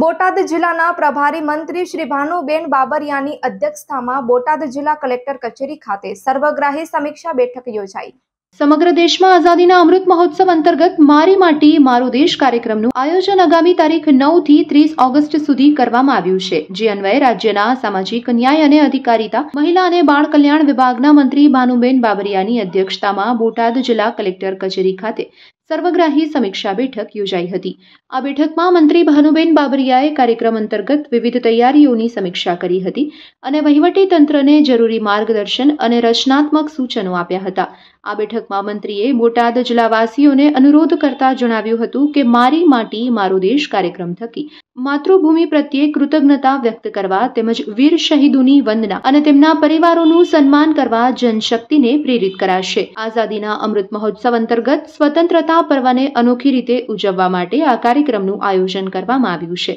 બોટાદ જિલ્લાના પ્રભારી મંત્રી શ્રી ભાનુબેન બાબરિયાની અધ્યક્ષતામાં બોટાદ જિલ્લા કલેક્ટર કચેરી ખાતે સર્વગ્રાહી સમીક્ષા બેઠક યોજાઈ સમગ્ર દેશમાં આઝાદીના અમૃત મહોત્સવ અંતર્ગત મારી માટી મારું દેશ કાર્યક્રમનું આયોજન આગામી તારીખ નવ થી ત્રીસ ઓગસ્ટ સુધી કરવામાં આવ્યું છે જે અન્વયે રાજ્યના સામાજિક ન્યાય અને અધિકારીતા મહિલા અને બાળ કલ્યાણ વિભાગના મંત્રી ભાનુબેન બાબરિયાની અધ્યક્ષતામાં બોટાદ જિલ્લા કલેક્ટર કચેરી ખાતે સર્વગ્રાહી સમીક્ષા બેઠક યોજાઈ હતી આ બેઠકમાં મંત્રી ભાનુબેન બાબરિયાએ કાર્યક્રમ અંતર્ગત વિવિધ તૈયારીઓની સમીક્ષા કરી હતી અને વહીવટીતંત્રને જરૂરી માર્ગદર્શન અને રચનાત્મક સૂચનો આપ્યા હતા આ બેઠકમાં મંત્રીએ બોટાદ જિલ્લાવાસીઓને અનુરોધ કરતા જણાવ્યું હતું કે મારી માટી મારો દેશ કાર્યક્રમ થકી માતૃભૂમિ પ્રત્યે કૃતજ્ઞતા વ્યક્ત કરવા તેમજ વીર શહીદોની વંદના અને તેમના પરિવારોનું સન્માન કરવા જનશક્તિને પ્રેરિત કરાશે આઝાદીના અમૃત મહોત્સવ અંતર્ગત સ્વતંત્રતા આ પર્વને અનોખી રીતે ઉજવવા માટે આ કાર્યક્રમનું આયોજન કરવામાં આવ્યું છે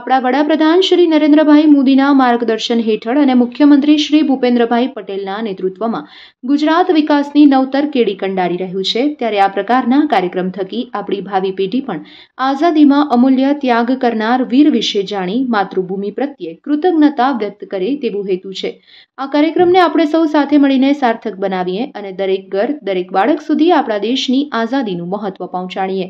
આપણા વડાપ્રધાન શ્રી નરેન્દ્રભાઈ મોદીના માર્ગદર્શન હેઠળ અને મુખ્યમંત્રી શ્રી ભૂપેન્દ્રભાઈ પટેલના નેતૃત્વમાં ગુજરાત વિકાસની નવતર કેડી કંડારી રહ્યું છે ત્યારે આ પ્રકારના કાર્યક્રમ થકી આપણી ભાવિ પેઢી પણ આઝાદીમાં અમૂલ્ય ત્યાગ કરનાર વીર વિશે જાણી માતૃભૂમિ પ્રત્યે કૃતજ્ઞતા વ્યક્ત કરે તેવું હેતુ છે આ કાર્યક્રમને આપણે સૌ સાથે મળીને સાર્થક બનાવીએ અને દરેક ઘર દરેક બાળક સુધી આપણા દેશની આઝાદીનું મહત્વ મહત્વ પહોંચાડીએ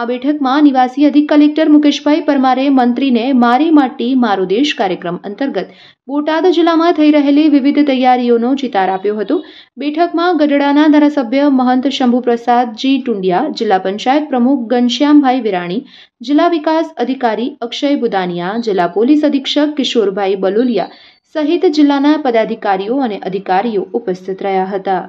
આ બેઠકમાં નિવાસી અધિક કલેક્ટર મુકેશભાઈ પરમારે મંત્રીને મારી માટી મારો દેશ કાર્યક્રમ અંતર્ગત બોટાદ જિલ્લામાં થઈ રહેલી વિવિધ તૈયારીઓનો ચિતાર આપ્યો હતો બેઠકમાં ગઢડાના ધારાસભ્ય મહંત શંભુપ્રસાદજી ટુંડિયા જિલ્લા પંચાયત પ્રમુખ ઘનશ્યામભાઈ વિરાણી જિલ્લા વિકાસ અધિકારી અક્ષય બુદાનિયા જિલ્લા પોલીસ અધિક્ષક કિશોરભાઈ બલુલિયા સહિત જિલ્લાના પદાધિકારીઓ અને અધિકારીઓ ઉપસ્થિત રહ્યા હતા